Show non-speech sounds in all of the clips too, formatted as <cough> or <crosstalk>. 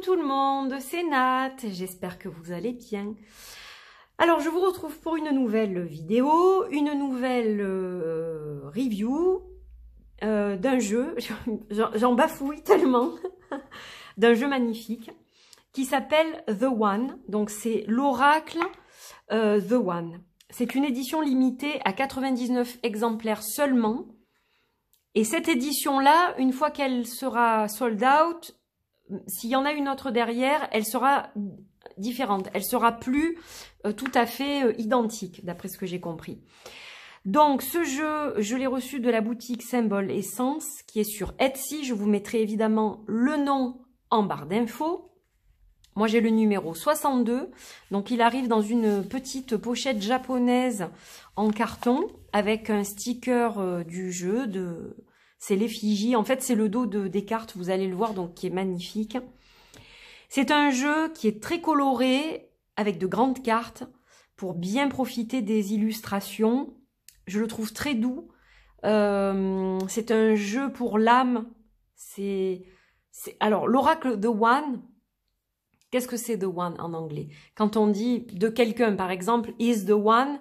tout le monde, c'est Nat, j'espère que vous allez bien. Alors je vous retrouve pour une nouvelle vidéo, une nouvelle euh, review euh, d'un jeu, <laughs> j'en bafouille tellement, <laughs> d'un jeu magnifique qui s'appelle The One, donc c'est l'oracle euh, The One. C'est une édition limitée à 99 exemplaires seulement. Et cette édition-là, une fois qu'elle sera sold out, s'il y en a une autre derrière, elle sera différente. Elle sera plus euh, tout à fait euh, identique, d'après ce que j'ai compris. Donc, ce jeu, je l'ai reçu de la boutique Symbol Essence, qui est sur Etsy. Je vous mettrai évidemment le nom en barre d'infos. Moi, j'ai le numéro 62. Donc, il arrive dans une petite pochette japonaise en carton avec un sticker euh, du jeu de c'est l'effigie. En fait, c'est le dos de, des cartes, vous allez le voir, donc qui est magnifique. C'est un jeu qui est très coloré, avec de grandes cartes, pour bien profiter des illustrations. Je le trouve très doux. Euh, c'est un jeu pour l'âme. C'est, alors l'oracle The One. Qu'est-ce que c'est The One en anglais Quand on dit de quelqu'un, par exemple, is the one,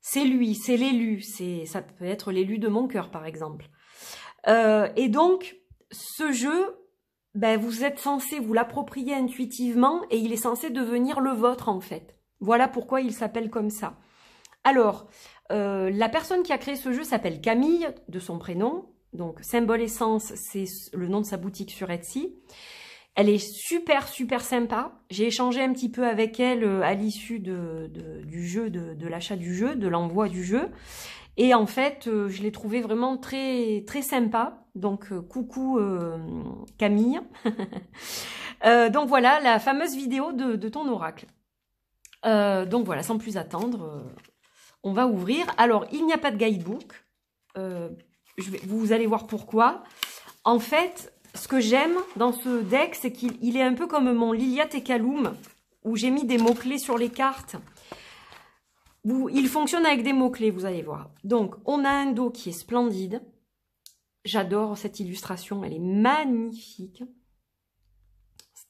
c'est lui, c'est l'élu. C'est, ça peut être l'élu de mon cœur, par exemple. Euh, et donc, ce jeu, ben, vous êtes censé vous l'approprier intuitivement et il est censé devenir le vôtre en fait. Voilà pourquoi il s'appelle comme ça. Alors, euh, la personne qui a créé ce jeu s'appelle Camille, de son prénom. Donc, Symbole Essence, c'est le nom de sa boutique sur Etsy. Elle est super, super sympa. J'ai échangé un petit peu avec elle euh, à l'issue de, du jeu, de l'achat du jeu, de l'envoi du jeu. Et en fait, euh, je l'ai trouvé vraiment très très sympa. Donc euh, coucou euh, Camille. <laughs> donc voilà la fameuse vidéo de, ton oracle. donc voilà, sans plus attendre, on va ouvrir. Alors il n'y a pas de guidebook. Je vous allez voir pourquoi. En fait, ce que j'aime dans ce deck, c'est qu'il est un peu comme mon Lilia Tecaloum, où j'ai mis des mots-clés sur les cartes il fonctionne avec des mots-clés, vous allez voir. Donc, on a un dos qui est splendide. J'adore cette illustration, elle est magnifique.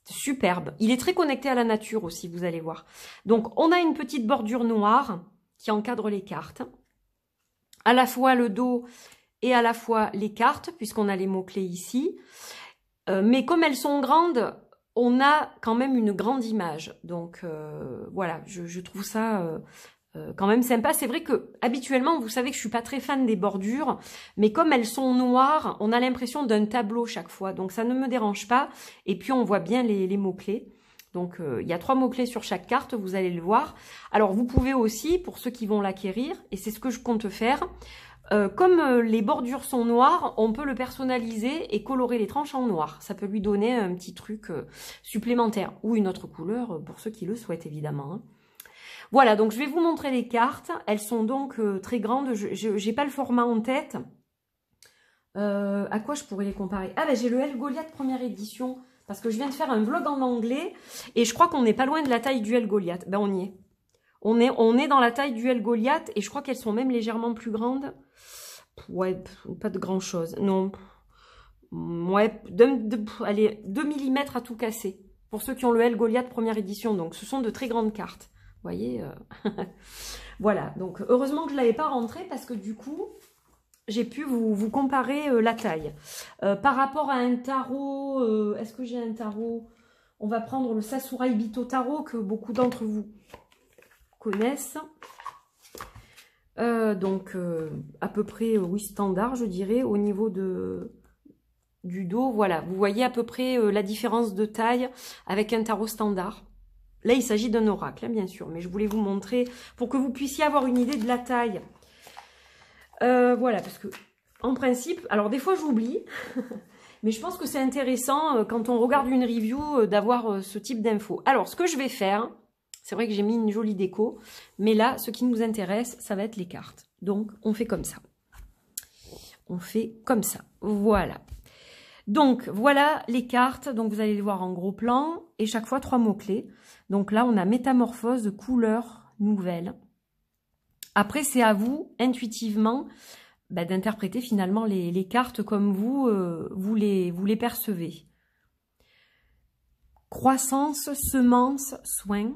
superbe. Il est très connecté à la nature aussi, vous allez voir. Donc, on a une petite bordure noire qui encadre les cartes. À la fois le dos et à la fois les cartes, puisqu'on a les mots-clés ici. Euh, mais comme elles sont grandes, on a quand même une grande image. Donc euh, voilà, je, trouve ça euh, euh, quand même sympa. C'est vrai que habituellement, vous savez que je suis pas très fan des bordures, mais comme elles sont noires, on a l'impression d'un tableau chaque fois, donc ça ne me dérange pas. Et puis on voit bien les, mots-clés. Donc euh, il y a trois mots-clés sur chaque carte, vous allez le voir. Alors vous pouvez aussi, pour ceux qui vont l'acquérir, et c'est ce que je compte faire, euh, comme les bordures sont noires, on peut le personnaliser et colorer les tranches en noir. Ça peut lui donner un petit truc supplémentaire ou une autre couleur pour ceux qui le souhaitent évidemment. Hein. Voilà, donc je vais vous montrer les cartes. Elles sont donc euh, très grandes. Je n'ai pas le format en tête. Euh, à quoi je pourrais les comparer Ah ben j'ai le El Goliath première édition parce que je viens de faire un vlog en anglais et je crois qu'on n'est pas loin de la taille du El Goliath. Ben on y est. On est, on est dans la taille du El Goliath et je crois qu'elles sont même légèrement plus grandes. Ouais, pas de grand chose. Non. Ouais, de, de, 2 mm à tout casser. Pour ceux qui ont le El Goliath première édition, donc ce sont de très grandes cartes voyez euh, <laughs> Voilà, donc heureusement que je ne l'avais pas rentré parce que du coup, j'ai pu vous, comparer euh, la taille. Euh, par rapport à un tarot, est-ce que j'ai un tarot On va prendre le Sasurai Bito Tarot que beaucoup d'entre vous connaissent. donc à peu près oui standard je dirais au niveau de du dos voilà vous voyez à peu près la différence de taille avec un tarot standard Là, il s'agit d'un oracle, hein, bien sûr, mais je voulais vous montrer pour que vous puissiez avoir une idée de la taille. Euh, voilà, parce que, en principe, alors des fois j'oublie, <laughs> mais je pense que c'est intéressant euh, quand on regarde une review euh, d'avoir ce type d'infos. Alors, ce que je vais faire, c'est vrai que j'ai mis une jolie déco, mais là, ce qui nous intéresse, ça va être les cartes. Donc, on fait comme ça. On fait comme ça. Voilà. Donc voilà les cartes, donc vous allez les voir en gros plan, et chaque fois trois mots-clés. Donc là on a métamorphose couleur nouvelle. Après c'est à vous intuitivement bah, d'interpréter finalement les, cartes comme vous, euh, vous, les, percevez. Croissance, semence, soins.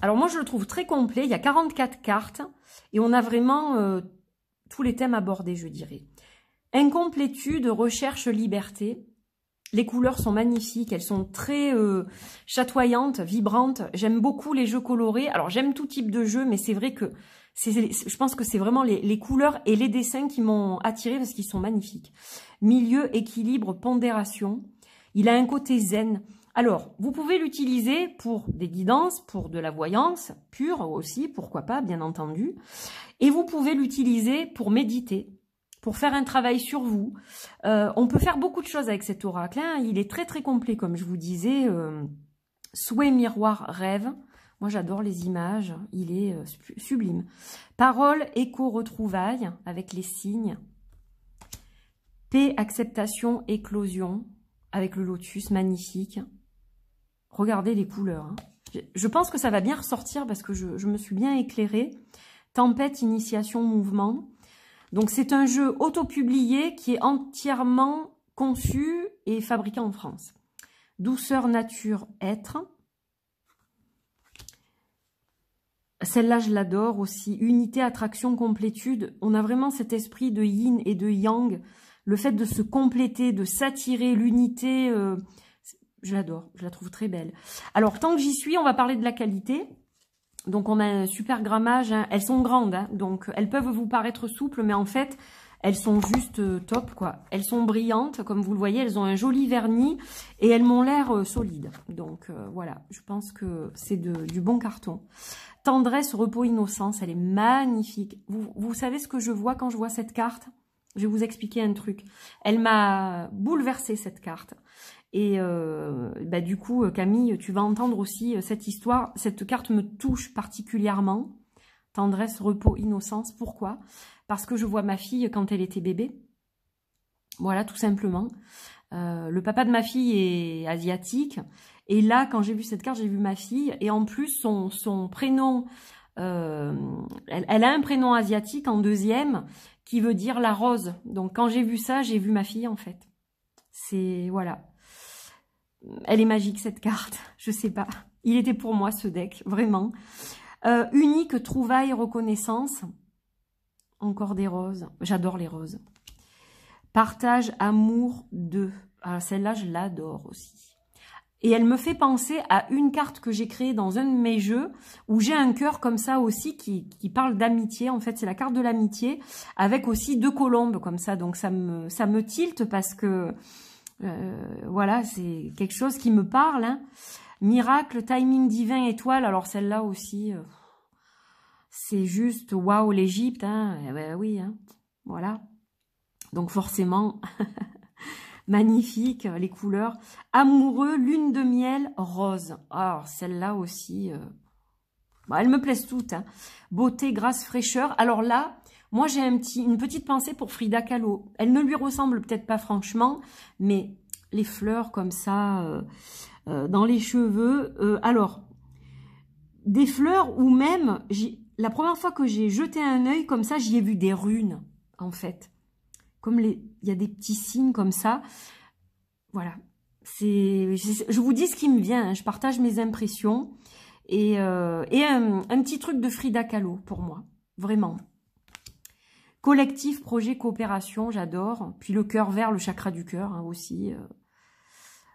Alors moi je le trouve très complet, il y a 44 cartes et on a vraiment euh, tous les thèmes abordés je dirais. Incomplétude, recherche, liberté. Les couleurs sont magnifiques, elles sont très euh, chatoyantes, vibrantes. J'aime beaucoup les jeux colorés. Alors j'aime tout type de jeu, mais c'est vrai que je pense que c'est vraiment les, les, couleurs et les dessins qui m'ont attiré parce qu'ils sont magnifiques. Milieu, équilibre, pondération. Il a un côté zen. Alors, vous pouvez l'utiliser pour des guidances, pour de la voyance pure aussi, pourquoi pas, bien entendu. Et vous pouvez l'utiliser pour méditer, pour faire un travail sur vous. Euh, on peut faire beaucoup de choses avec cet oracle. Hein. Il est très très complet, comme je vous disais. Euh, souhait, miroir, rêve. Moi, j'adore les images. Il est euh, sublime. Parole, écho, retrouvaille, avec les signes. Paix, acceptation, éclosion avec le lotus. Magnifique. Regardez les couleurs. Hein. Je pense que ça va bien ressortir parce que je, je me suis bien éclairée. Tempête, initiation, mouvement. Donc c'est un jeu autopublié qui est entièrement conçu et fabriqué en France. Douceur, nature, être. Celle-là, je l'adore aussi. Unité, attraction, complétude. On a vraiment cet esprit de yin et de yang. Le fait de se compléter, de s'attirer, l'unité, euh, je l'adore. Je la trouve très belle. Alors, tant que j'y suis, on va parler de la qualité. Donc on a un super grammage, hein. elles sont grandes, hein. donc elles peuvent vous paraître souples, mais en fait, elles sont juste euh, top, quoi. Elles sont brillantes, comme vous le voyez, elles ont un joli vernis et elles m'ont l'air euh, solide. Donc euh, voilà, je pense que c'est du bon carton. Tendresse, repos, innocence, elle est magnifique. Vous, vous savez ce que je vois quand je vois cette carte Je vais vous expliquer un truc. Elle m'a bouleversé cette carte. Et euh, bah, du coup, euh, Camille, tu vas entendre aussi euh, cette histoire. Cette carte me touche particulièrement. Tendresse, repos, innocence. Pourquoi Parce que je vois ma fille quand elle était bébé. Voilà, tout simplement. le papa de ma fille est asiatique. Et là, quand j'ai vu cette carte, j'ai vu ma fille. Et en plus, son, prénom, elle, a un prénom asiatique en deuxième qui veut dire la rose. Donc, quand j'ai vu ça, j'ai vu ma fille, en fait. C'est, voilà. Elle est magique cette carte, <laughs> je sais pas. Il était pour moi ce deck, vraiment. Euh, unique trouvaille reconnaissance. Encore des roses. J'adore les roses. Partage amour 2. Ah, celle-là, je l'adore aussi. Et elle me fait penser à une carte que j'ai créée dans un de mes jeux où j'ai un cœur comme ça aussi qui, qui parle d'amitié. En fait, c'est la carte de l'amitié avec aussi deux colombes comme ça. Donc, ça me, ça me tilte parce que euh, voilà, c'est quelque chose qui me parle. Hein. Miracle, timing divin, étoile. Alors celle-là aussi, euh, c'est juste waouh l'Égypte. Hein. Eh ben oui, hein. voilà. Donc forcément, <laughs> magnifique euh, les couleurs. Amoureux, lune de miel, rose. Alors celle-là aussi, bah, elle elles me plaisent toutes. Beauté, grâce, fraîcheur. Alors là, moi, j'ai une petite pensée pour Frida Kahlo. Elle ne lui ressemble peut-être pas franchement, mais les fleurs comme ça, euh, euh, dans les cheveux. Euh, alors, des fleurs ou même, la première fois que j'ai jeté un œil comme ça, j'y ai vu des runes, en fait. Comme les, il y a des petits signes comme ça. Voilà. C'est, je vous dis ce qui me vient. Hein. je partage mes impressions et, un, un petit truc de Frida Kahlo pour moi, vraiment collectif, projet, coopération, j'adore. Puis le cœur vert, le chakra du cœur hein, aussi. Euh.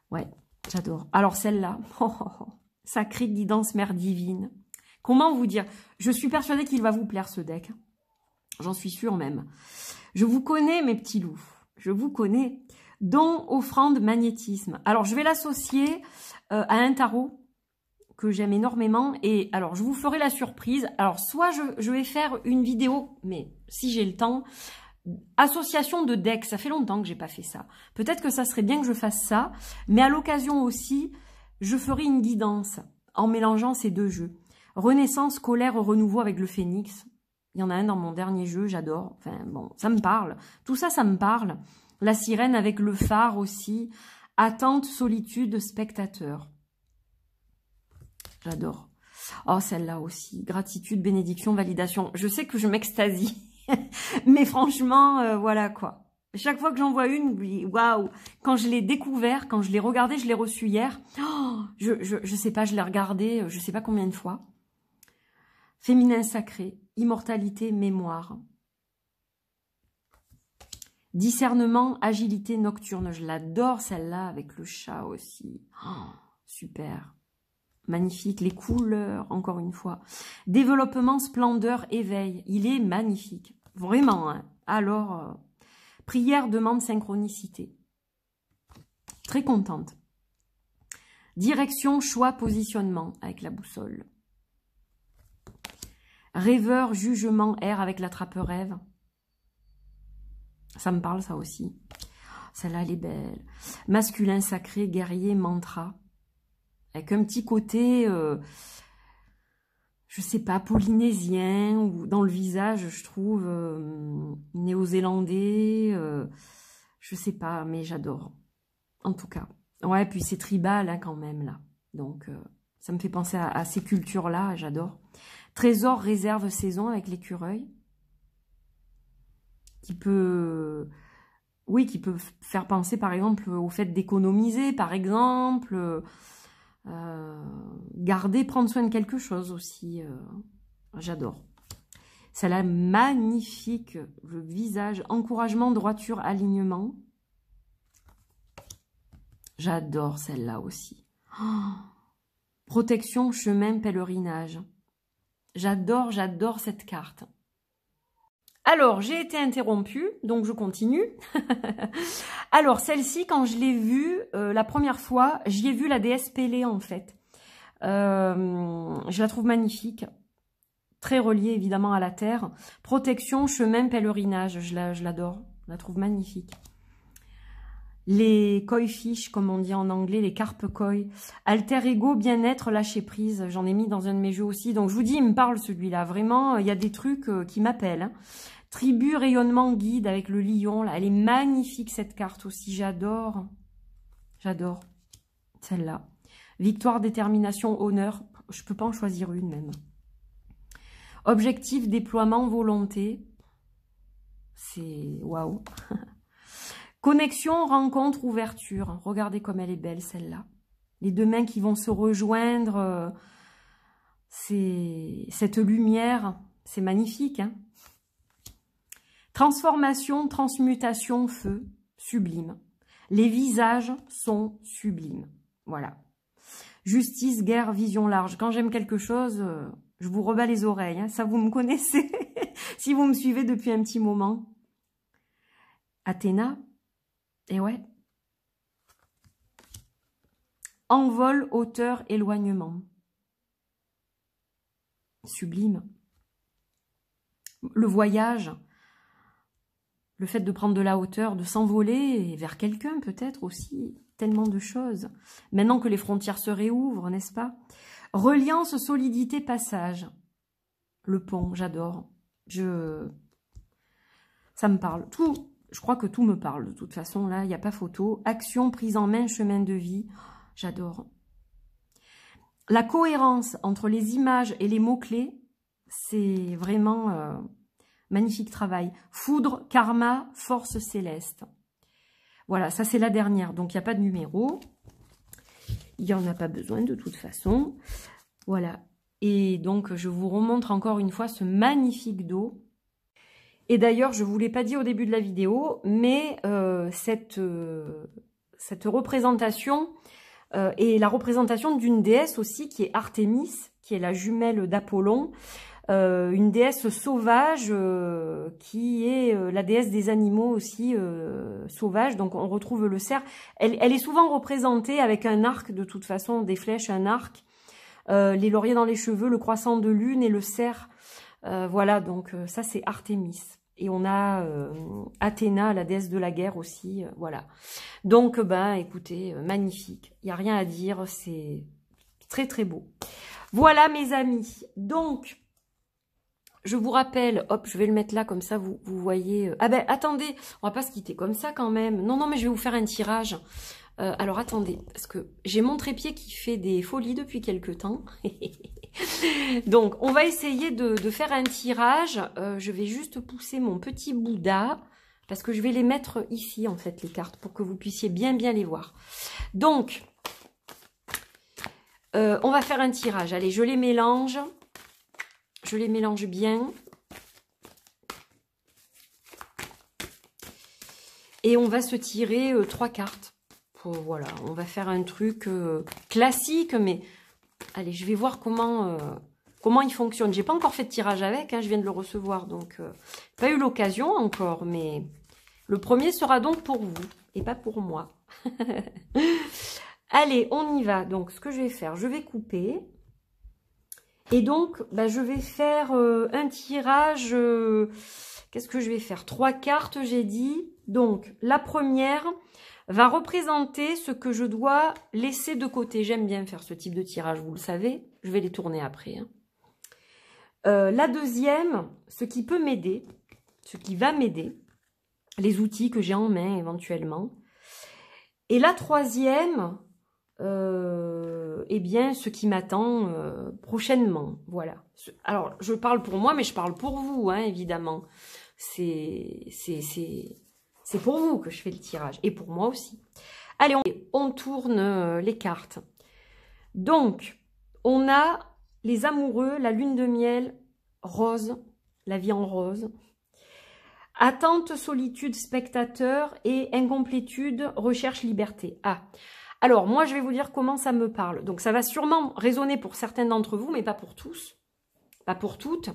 Ouais, j'adore. Alors celle-là, <laughs> sacrée guidance mère divine. Comment vous dire Je suis persuadée qu'il va vous plaire ce deck. J'en suis sûre même. Je vous connais mes petits loups. Je vous connais. Don, offrande, magnétisme. Alors je vais l'associer euh, à un tarot que j'aime énormément. Et alors, je vous ferai la surprise. Alors, soit je, vais faire une vidéo, mais si j'ai le temps, association de decks. Ça fait longtemps que j'ai pas fait ça. Peut-être que ça serait bien que je fasse ça. Mais à l'occasion aussi, je ferai une guidance en mélangeant ces deux jeux. Renaissance, colère, renouveau avec le phénix. Il y en a un dans mon dernier jeu, j'adore. Enfin bon, ça me parle. Tout ça, ça me parle. La sirène avec le phare aussi. Attente, solitude, spectateur. J'adore. Oh, celle-là aussi. Gratitude, bénédiction, validation. Je sais que je m'extasie. <laughs> Mais franchement, euh, voilà quoi. Chaque fois que j'en vois une, waouh Quand je l'ai découvert, quand je l'ai regardé, je l'ai reçue hier. Oh, je, je, sais pas, je l'ai regardé, euh, je ne sais pas combien de fois. Féminin sacré, immortalité, mémoire. Discernement, agilité nocturne. Je l'adore celle-là avec le chat aussi. Oh, super magnifique, les couleurs, encore une fois. Développement, splendeur, éveil, il est magnifique, vraiment. Hein. Alors, euh, prière, demande, synchronicité. Très contente. Direction, choix, positionnement avec la boussole. Rêveur, jugement, air avec lattrape rêve. Ça me parle ça aussi. Celle-là, elle est belle. Masculin, sacré, guerrier, mantra avec un petit côté, euh, je sais pas, polynésien, ou dans le visage, je trouve, euh, néo-zélandais, euh, je sais pas, mais j'adore, en tout cas. Ouais, puis c'est tribal hein, quand même, là, donc ça me fait penser à, à ces cultures-là, j'adore. Trésor réserve saison avec l'écureuil, qui peut oui, qui peut faire penser par exemple au fait d'économiser, par exemple, euh, garder, prendre soin de quelque chose aussi. Euh, j'adore. Celle-là, magnifique. Le visage, encouragement, droiture, alignement. J'adore celle-là aussi. Oh, protection, chemin, pèlerinage. J'adore, j'adore cette carte. Alors, j'ai été interrompue, donc je continue. <laughs> Alors, celle-ci, quand je l'ai vue euh, la première fois, j'y ai vu la déesse Pélée, en fait. Euh, je la trouve magnifique, très reliée évidemment à la terre. Protection, chemin, pèlerinage, je l'adore, la, je, je la trouve magnifique les koi fish, comme on dit en anglais, les carpes koi. Alter ego, bien-être, lâcher prise. J'en ai mis dans un de mes jeux aussi. Donc, je vous dis, il me parle celui-là. Vraiment, il y a des trucs euh, qui m'appellent. Hein. Tribu, rayonnement, guide avec le lion. Elle est magnifique, cette carte aussi. J'adore. J'adore celle-là. Victoire, détermination, honneur. Je peux pas en choisir une, même. Objectif, déploiement, volonté. C'est waouh <laughs> Connexion, rencontre, ouverture. Regardez comme elle est belle celle-là. Les deux mains qui vont se rejoindre, euh, c'est cette lumière, c'est magnifique. Hein Transformation, transmutation, feu, sublime. Les visages sont sublimes. Voilà. Justice, guerre, vision large. Quand j'aime quelque chose, euh, je vous rebats les oreilles. Hein. Ça, vous me connaissez <laughs> si vous me suivez depuis un petit moment. Athéna, et ouais. Envol, hauteur, éloignement. Sublime. Le voyage, le fait de prendre de la hauteur, de s'envoler vers quelqu'un peut-être aussi, tellement de choses. Maintenant que les frontières se réouvrent, n'est-ce pas Reliance, solidité, passage. Le pont, j'adore. Je... Ça me parle. Tout, je crois que tout me parle. De toute façon, là, il n'y a pas photo. Action, prise en main, chemin de vie. J'adore. La cohérence entre les images et les mots-clés, c'est vraiment euh, magnifique travail. Foudre, karma, force céleste. Voilà, ça c'est la dernière. Donc, il n'y a pas de numéro. Il n'y en a pas besoin de toute façon. Voilà. Et donc, je vous remontre encore une fois ce magnifique dos et d'ailleurs, je ne vous l'ai pas dit au début de la vidéo, mais euh, cette, euh, cette, représentation euh, est la représentation d'une déesse aussi qui est Artémis, qui est la jumelle d'Apollon, euh, une déesse sauvage qui est la déesse des animaux aussi sauvage. Donc on retrouve le cerf. Elle, elle, est souvent représentée avec un arc, de toute façon, des flèches, un arc. les lauriers dans les cheveux, le croissant de lune et le cerf euh, voilà, donc euh, ça c'est Artemis, Et on a euh, Athéna, la déesse de la guerre aussi, voilà. Donc, ben, écoutez, magnifique. Il n'y a rien à dire, c'est très très beau. Voilà mes amis, donc... Je vous rappelle, hop, je vais le mettre là, comme ça, vous, vous voyez. Ah ben, attendez, on va pas se quitter comme ça quand même. Non, non, mais je vais vous faire un tirage. alors, attendez, parce que j'ai mon trépied qui fait des folies depuis quelques temps. <laughs> <laughs> Donc, on va essayer de, faire un tirage. Euh, je vais juste pousser mon petit Bouddha parce que je vais les mettre ici, en fait, les cartes, pour que vous puissiez bien, bien les voir. Donc, euh, on va faire un tirage. Allez, je les mélange. Je les mélange bien. Et on va se tirer euh, trois cartes. Pour, voilà, on va faire un truc classique, mais Allez, je vais voir comment, euh, comment il fonctionne. Je n'ai pas encore fait de tirage avec, hein, je viens de le recevoir, donc euh, pas eu l'occasion encore, mais le premier sera donc pour vous et pas pour moi. <laughs> Allez, on y va. Donc, ce que je vais faire, je vais couper. Et donc, bah, je vais faire euh, un tirage... Qu'est-ce que je vais faire Trois cartes, j'ai dit. Donc, la première, va représenter ce que je dois laisser de côté. J'aime bien faire ce type de tirage, vous le savez. Je vais les tourner après. Hein. Euh, la deuxième, ce qui peut m'aider, ce qui va m'aider, les outils que j'ai en main éventuellement. Et la troisième, euh, eh bien, ce qui m'attend euh, prochainement. Voilà. Alors, je parle pour moi, mais je parle pour vous, hein, évidemment. C'est c'est pour vous que je fais le tirage et pour moi aussi. Allez, on, tourne euh, les cartes. Donc, on a les amoureux, la lune de miel, rose, la vie en rose. Attente, solitude, spectateur et incomplétude, recherche, liberté. Ah, alors moi je vais vous dire comment ça me parle. Donc ça va sûrement résonner pour certains d'entre vous, mais pas pour tous, pas pour toutes.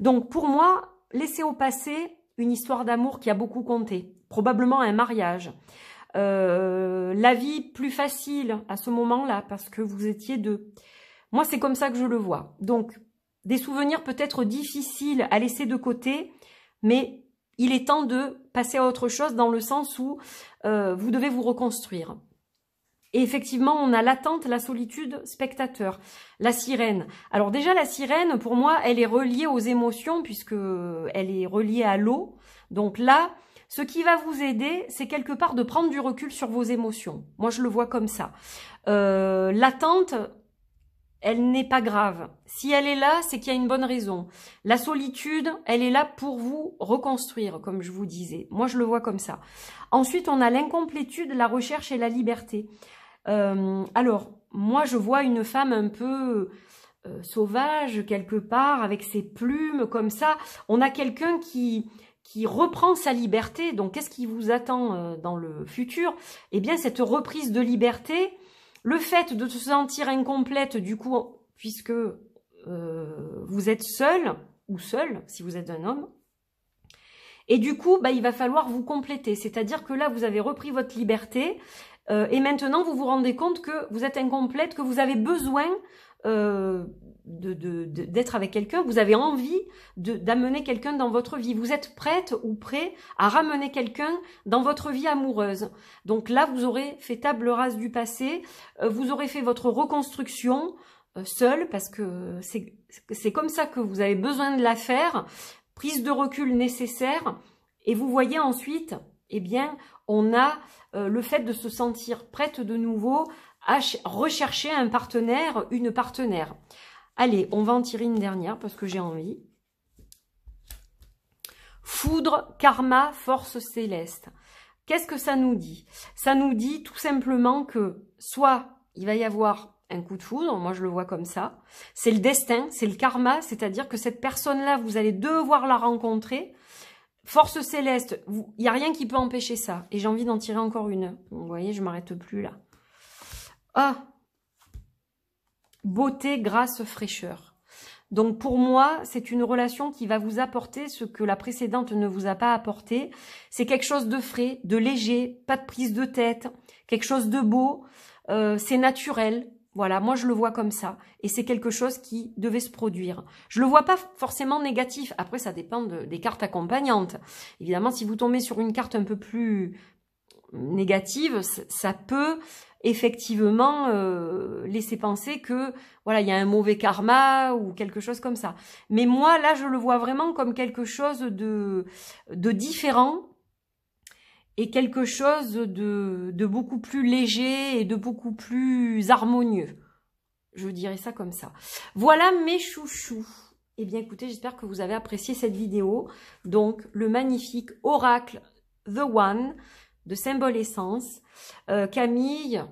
Donc pour moi, laissez au passé une histoire d'amour qui a beaucoup compté, probablement un mariage. Euh, la vie plus facile à ce moment-là parce que vous étiez deux. Moi, c'est comme ça que je le vois. Donc, des souvenirs peut-être difficiles à laisser de côté, mais il est temps de passer à autre chose dans le sens où euh, vous devez vous reconstruire. Et effectivement, on a l'attente, la solitude, spectateur. La sirène. Alors déjà, la sirène, pour moi, elle est reliée aux émotions puisque elle est reliée à l'eau. Donc là, ce qui va vous aider, c'est quelque part de prendre du recul sur vos émotions. Moi, je le vois comme ça. Euh, l'attente, elle n'est pas grave. Si elle est là, c'est qu'il y a une bonne raison. La solitude, elle est là pour vous reconstruire, comme je vous disais. Moi, je le vois comme ça. Ensuite, on a l'incomplétude, la recherche et la liberté. Euh, alors, moi, je vois une femme un peu euh, sauvage, quelque part, avec ses plumes, comme ça. On a quelqu'un qui, qui reprend sa liberté. Donc, qu'est-ce qui vous attend euh, dans le futur Eh bien, cette reprise de liberté, le fait de se sentir incomplète, du coup, puisque vous êtes seul, ou seul, si vous êtes un homme, et du coup, bah, il va falloir vous compléter. C'est-à-dire que là, vous avez repris votre liberté, euh, et maintenant, vous vous rendez compte que vous êtes incomplète, que vous avez besoin euh, d'être avec quelqu'un, vous avez envie d'amener quelqu'un dans votre vie, vous êtes prête ou prêt à ramener quelqu'un dans votre vie amoureuse. Donc là, vous aurez fait table rase du passé, euh, vous aurez fait votre reconstruction seule, parce que c'est comme ça que vous avez besoin de la faire, prise de recul nécessaire, et vous voyez ensuite eh bien, on a euh, le fait de se sentir prête de nouveau à rechercher un partenaire, une partenaire. Allez, on va en tirer une dernière parce que j'ai envie. Foudre, karma, force céleste. Qu'est-ce que ça nous dit Ça nous dit tout simplement que soit il va y avoir un coup de foudre, moi je le vois comme ça, c'est le destin, c'est le karma, c'est-à-dire que cette personne-là, vous allez devoir la rencontrer, Force céleste, il n'y a rien qui peut empêcher ça. Et j'ai envie d'en tirer encore une. Vous voyez, je m'arrête plus là. Ah Beauté, grâce, fraîcheur. Donc pour moi, c'est une relation qui va vous apporter ce que la précédente ne vous a pas apporté. C'est quelque chose de frais, de léger, pas de prise de tête, quelque chose de beau, euh, c'est naturel, voilà, moi je le vois comme ça. Et c'est quelque chose qui devait se produire. Je le vois pas forcément négatif. Après, ça dépend des cartes accompagnantes. Évidemment, si vous tombez sur une carte un peu plus négative, ça peut effectivement euh, laisser penser que voilà il y a un mauvais karma ou quelque chose comme ça. Mais moi là je le vois vraiment comme quelque chose de de différent et quelque chose de, de beaucoup plus léger et de beaucoup plus harmonieux. Je dirais ça comme ça. Voilà mes chouchous. et eh bien écoutez, j'espère que vous avez apprécié cette vidéo. Donc le magnifique oracle The One de Symbole Essence. Euh, Camille,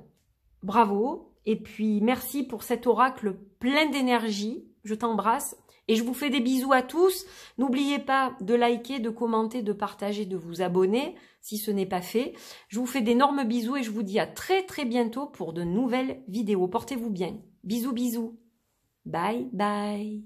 bravo. Et puis merci pour cet oracle plein d'énergie. Je t'embrasse. Et je vous fais des bisous à tous. N'oubliez pas de liker, de commenter, de partager, de vous abonner si ce n'est pas fait. Je vous fais d'énormes bisous et je vous dis à très très bientôt pour de nouvelles vidéos. Portez-vous bien. Bisous bisous. Bye bye.